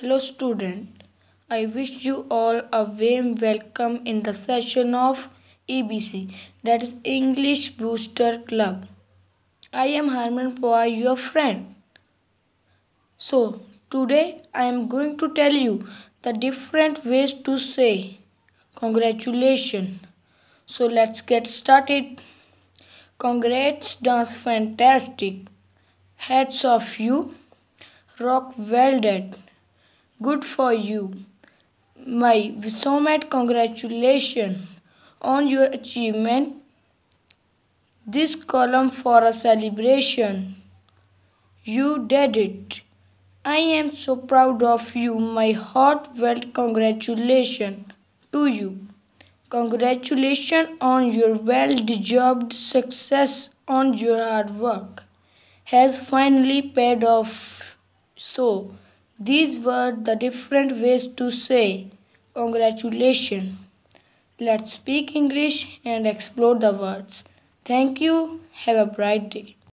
Hello student, I wish you all a warm welcome in the session of EBC that is English Booster Club. I am Harman Poa, your friend. So today I am going to tell you the different ways to say congratulations. So let's get started. Congrats, Dance fantastic. Hats off you. Rock well Good for you. My so congratulations on your achievement. This column for a celebration. You did it. I am so proud of you. My heartfelt congratulations to you. Congratulations on your well deserved success on your hard work has finally paid off. So, these were the different ways to say congratulations. Let's speak English and explore the words. Thank you. Have a bright day.